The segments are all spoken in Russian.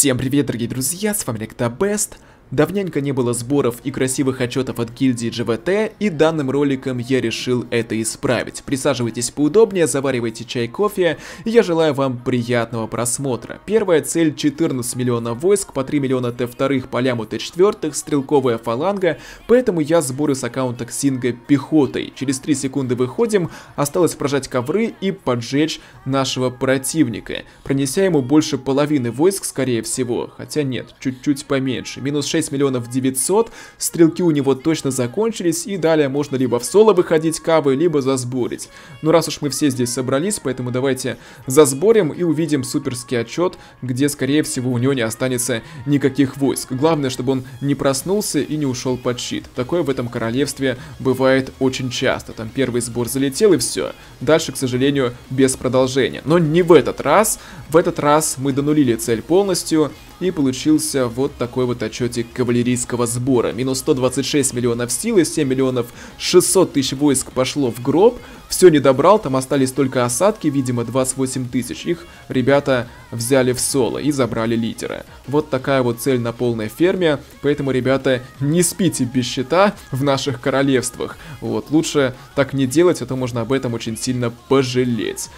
Всем привет, дорогие друзья, с вами Некта Бест. Давненько не было сборов и красивых отчетов от гильдии ЖВТ, и данным роликом я решил это исправить. Присаживайтесь поудобнее, заваривайте чай, кофе, я желаю вам приятного просмотра. Первая цель 14 миллионов войск, по 3 миллиона Т2, по ляму Т4, стрелковая фаланга, поэтому я сборы с аккаунта Ксинга пехотой. Через 3 секунды выходим, осталось прожать ковры и поджечь нашего противника, пронеся ему больше половины войск, скорее всего, хотя нет, чуть-чуть поменьше, минус 6 6 миллионов 900, стрелки у него точно закончились, и далее можно либо в соло выходить кавы, либо засборить. Но ну, раз уж мы все здесь собрались, поэтому давайте засборим и увидим суперский отчет, где, скорее всего, у него не останется никаких войск. Главное, чтобы он не проснулся и не ушел под щит. Такое в этом королевстве бывает очень часто. Там первый сбор залетел и все. Дальше, к сожалению, без продолжения. Но не в этот раз. В этот раз мы донулили цель полностью и получился вот такой вот отчетик кавалерийского сбора. Минус 126 миллионов силы, 7 миллионов 600 тысяч войск пошло в гроб. Все не добрал, там остались только осадки, видимо, 28 тысяч. Их ребята взяли в соло и забрали лидера. Вот такая вот цель на полной ферме, поэтому, ребята, не спите без счета в наших королевствах. Вот, лучше так не делать, а то можно об этом очень сильно пожалеть.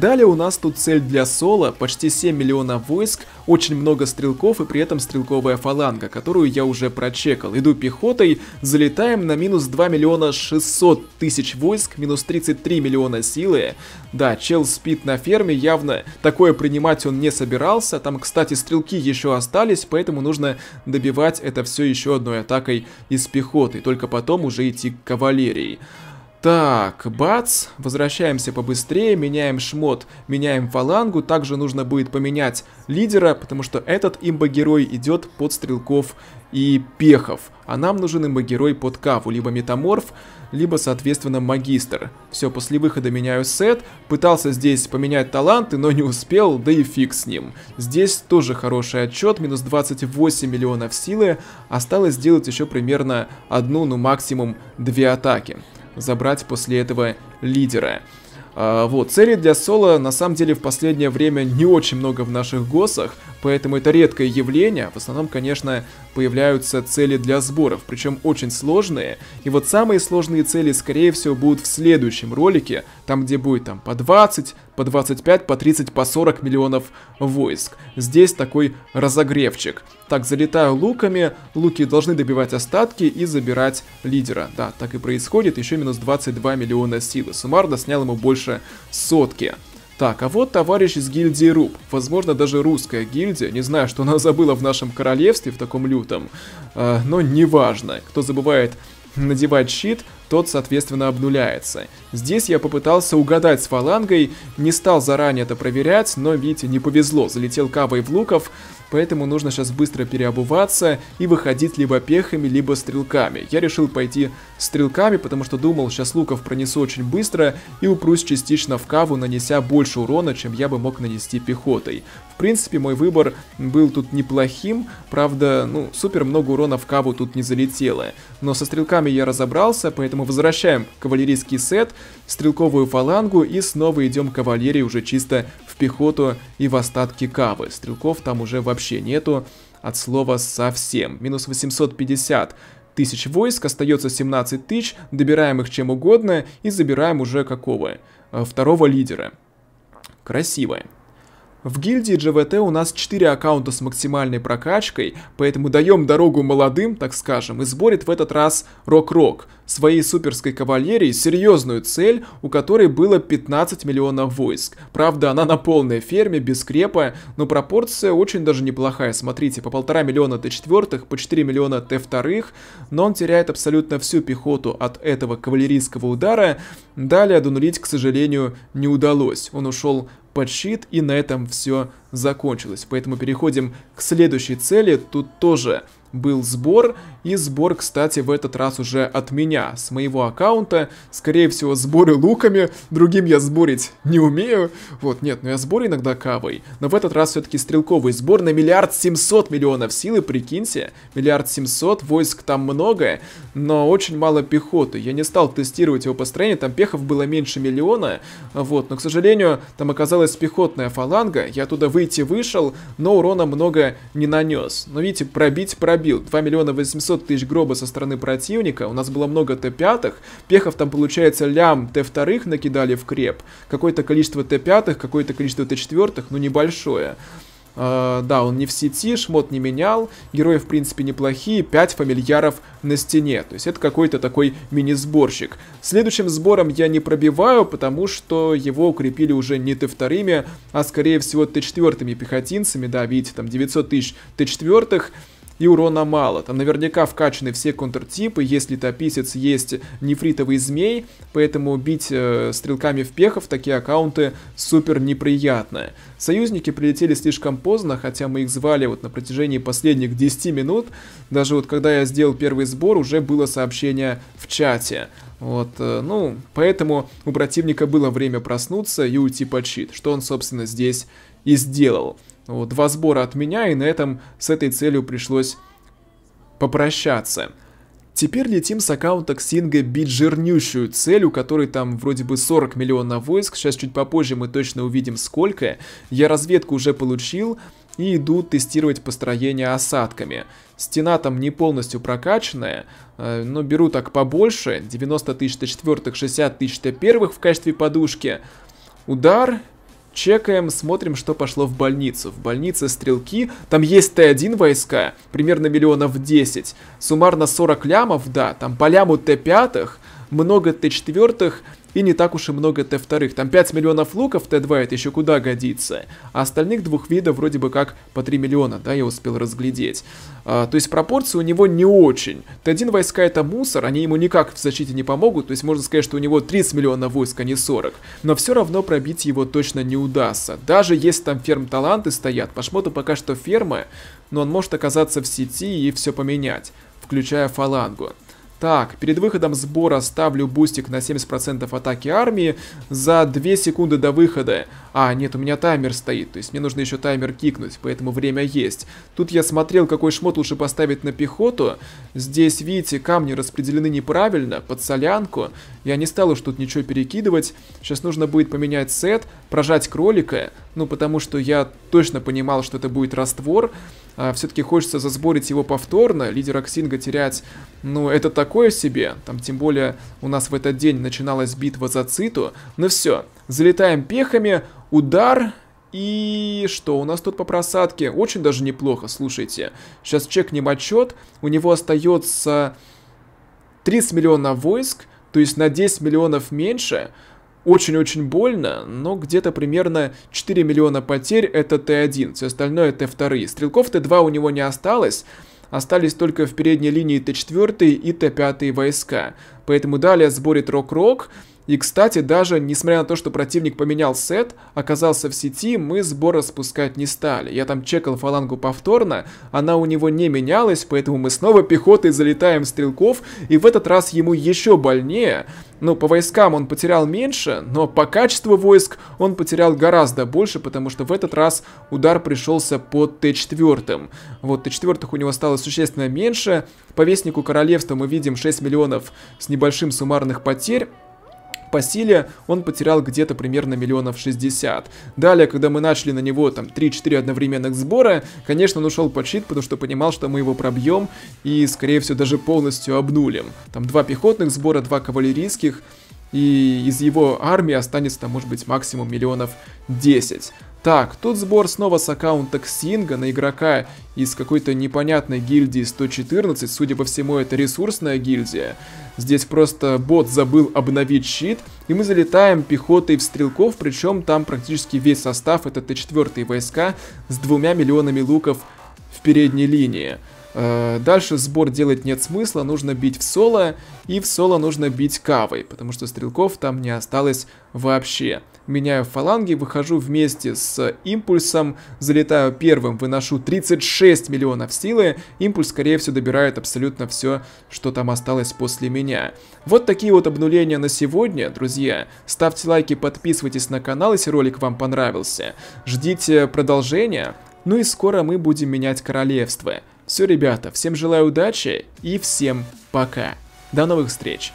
Далее у нас тут цель для соло, почти 7 миллионов войск, очень много стрелков и при этом стрелковая фаланга, которую я уже прочекал. Иду пехотой, залетаем на минус 2 миллиона 600 тысяч войск, минус 33 миллиона силы. Да, чел спит на ферме, явно такое принимать он не собирался. Там, кстати, стрелки еще остались, поэтому нужно добивать это все еще одной атакой из пехоты, только потом уже идти к кавалерии. Так, бац, возвращаемся побыстрее, меняем шмот, меняем фалангу. Также нужно будет поменять лидера, потому что этот имбогерой идет под стрелков и пехов. А нам нужен имбогерой под каву, либо метаморф, либо, соответственно, магистр. Все, после выхода меняю сет. Пытался здесь поменять таланты, но не успел, да и фиг с ним. Здесь тоже хороший отчет, минус 28 миллионов силы. Осталось сделать еще примерно одну, ну максимум две атаки забрать после этого лидера. А, вот, целей для соло на самом деле в последнее время не очень много в наших госах, Поэтому это редкое явление. В основном, конечно, появляются цели для сборов, причем очень сложные. И вот самые сложные цели, скорее всего, будут в следующем ролике, там где будет там по 20, по 25, по 30, по 40 миллионов войск. Здесь такой разогревчик. Так, залетаю луками, луки должны добивать остатки и забирать лидера. Да, так и происходит, еще минус 22 миллиона силы. Суммарно снял ему больше сотки. Так, а вот товарищ из гильдии Руб. Возможно, даже русская гильдия. Не знаю, что она забыла в нашем королевстве в таком лютом. Э, но неважно. Кто забывает надевать щит, тот, соответственно, обнуляется. Здесь я попытался угадать с фалангой, не стал заранее это проверять, но, видите, не повезло. Залетел кавой в луков, поэтому нужно сейчас быстро переобуваться и выходить либо пехами, либо стрелками. Я решил пойти стрелками, потому что думал, сейчас луков пронесу очень быстро и упрусь частично в каву, нанеся больше урона, чем я бы мог нанести пехотой. В принципе, мой выбор был тут неплохим, правда, ну, супер много урона в каву тут не залетело. Но со стрелками я разобрался, поэтому возвращаем кавалерийский сет, стрелковую фалангу и снова идем кавалерии уже чисто в пехоту и в остатки кавы. Стрелков там уже вообще нету от слова совсем. Минус 850 тысяч войск, остается 17 тысяч, добираем их чем угодно и забираем уже какого? Э, второго лидера. красивое в гильдии GVT у нас 4 аккаунта с максимальной прокачкой, поэтому даем дорогу молодым, так скажем, и сборит в этот раз Рок-Рок, своей суперской кавалерии серьезную цель, у которой было 15 миллионов войск. Правда, она на полной ферме, без крепа, но пропорция очень даже неплохая. Смотрите, по полтора миллиона Т4, по 4 миллиона Т2, но он теряет абсолютно всю пехоту от этого кавалерийского удара. Далее донулить, к сожалению, не удалось. Он ушел подшит, и на этом все закончилось. Поэтому переходим к следующей цели. Тут тоже был сбор, и сбор, кстати, в этот раз уже от меня, с моего аккаунта, скорее всего, сборы луками, другим я сборить не умею, вот, нет, но ну я сбор иногда кавой, но в этот раз все-таки стрелковый сбор на миллиард семьсот миллионов силы, прикиньте, миллиард семьсот, войск там много, но очень мало пехоты, я не стал тестировать его построение, там пехов было меньше миллиона, вот, но, к сожалению, там оказалась пехотная фаланга, я туда выйти вышел, но урона много не нанес, но видите, пробить пробить, пробил 2 миллиона 800 тысяч гроба со стороны противника, у нас было много Т5, Пехов там, получается, лям Т2 накидали в креп, какое-то количество Т5, какое-то количество Т4, ну небольшое. Uh, да, он не в сети, шмот не менял, герои в принципе неплохие, 5 фамильяров на стене, то есть это какой-то такой мини-сборщик. Следующим сбором я не пробиваю, потому что его укрепили уже не т вторыми, а скорее всего т четвертыми пехотинцами, да, видите, там 900 тысяч Т4, и урона мало. Там наверняка вкачаны все контртипы, если тописец есть нефритовый змей, поэтому бить э, стрелками в пехов такие аккаунты супер неприятно. Союзники прилетели слишком поздно, хотя мы их звали вот на протяжении последних 10 минут. Даже вот когда я сделал первый сбор, уже было сообщение в чате. Вот, э, ну, поэтому у противника было время проснуться и уйти под щит, что он, собственно, здесь и сделал. Вот, два сбора от меня, и на этом с этой целью пришлось попрощаться. Теперь летим с аккаунта Ксинга бить жирнющую цель, у которой там вроде бы 40 миллионов войск, сейчас чуть попозже мы точно увидим сколько. Я разведку уже получил и иду тестировать построение осадками. Стена там не полностью прокачанная, э, но беру так побольше, 90 тысяч Т4, 60 тысяч Т1 в качестве подушки. Удар, чекаем, смотрим, что пошло в больницу. В больнице стрелки, там есть Т1 войска, примерно миллионов 10, суммарно 40 лямов, да, там по ляму Т5, много Т4, и не так уж и много Т-2. Там 5 миллионов луков Т-2 это еще куда годится. А остальных двух видов вроде бы как по 3 миллиона, да, я успел разглядеть. А, то есть пропорции у него не очень. Т-1 войска это мусор, они ему никак в защите не помогут. То есть можно сказать, что у него 30 миллионов войск, а не 40. Но все равно пробить его точно не удастся. Даже если там ферм-таланты стоят, по шмоту пока что фермы, но он может оказаться в сети и все поменять, включая фалангу. Так, перед выходом сбора ставлю бустик на 70% атаки армии за 2 секунды до выхода. А, нет, у меня таймер стоит, то есть мне нужно еще таймер кикнуть, поэтому время есть. Тут я смотрел, какой шмот лучше поставить на пехоту. Здесь, видите, камни распределены неправильно, под солянку. Я не стал уж тут ничего перекидывать. Сейчас нужно будет поменять сет, прожать кролика, ну потому что я точно понимал, что это будет раствор. Раствор. А, все-таки хочется засборить его повторно, лидера Ксинга терять, ну, это такое себе, там, тем более у нас в этот день начиналась битва за Циту, ну все, залетаем пехами, удар, и что у нас тут по просадке? Очень даже неплохо, слушайте. Сейчас чекнем отчет, у него остается 30 миллионов войск, то есть на 10 миллионов меньше, очень-очень больно, но где-то примерно 4 миллиона потерь это Т1, все остальное Т2. Стрелков Т2 у него не осталось, остались только в передней линии Т4 и Т5 войска. Поэтому далее сборит Рок-Рок, -рок, -рок и, кстати, даже несмотря на то, что противник поменял сет, оказался в сети, мы сбора спускать не стали. Я там чекал фалангу повторно, она у него не менялась, поэтому мы снова пехотой залетаем в стрелков, и в этот раз ему еще больнее. Ну, по войскам он потерял меньше, но по качеству войск он потерял гораздо больше, потому что в этот раз удар пришелся по Т4. Вот Т4 у него стало существенно меньше. По Вестнику Королевства мы видим 6 миллионов с небольшим суммарных потерь по силе он потерял где-то примерно миллионов 60. Далее, когда мы начали на него там 3-4 одновременных сбора, конечно, он ушел под щит, потому что понимал, что мы его пробьем и, скорее всего, даже полностью обнулим. Там два пехотных сбора, два кавалерийских, и из его армии останется там, может быть, максимум миллионов 10. Так, тут сбор снова с аккаунта Ксинга на игрока из какой-то непонятной гильдии 114, судя по всему это ресурсная гильдия. Здесь просто бот забыл обновить щит, и мы залетаем пехотой в стрелков, причем там практически весь состав, это Т4 войска, с двумя миллионами луков в передней линии. Э, дальше сбор делать нет смысла, нужно бить в соло, и в соло нужно бить кавой, потому что стрелков там не осталось вообще меняю фаланги, выхожу вместе с импульсом, залетаю первым, выношу 36 миллионов силы, импульс, скорее всего, добирает абсолютно все, что там осталось после меня. Вот такие вот обнуления на сегодня, друзья. Ставьте лайки, подписывайтесь на канал, если ролик вам понравился. Ждите продолжения, ну и скоро мы будем менять королевство. Все, ребята, всем желаю удачи и всем пока. До новых встреч!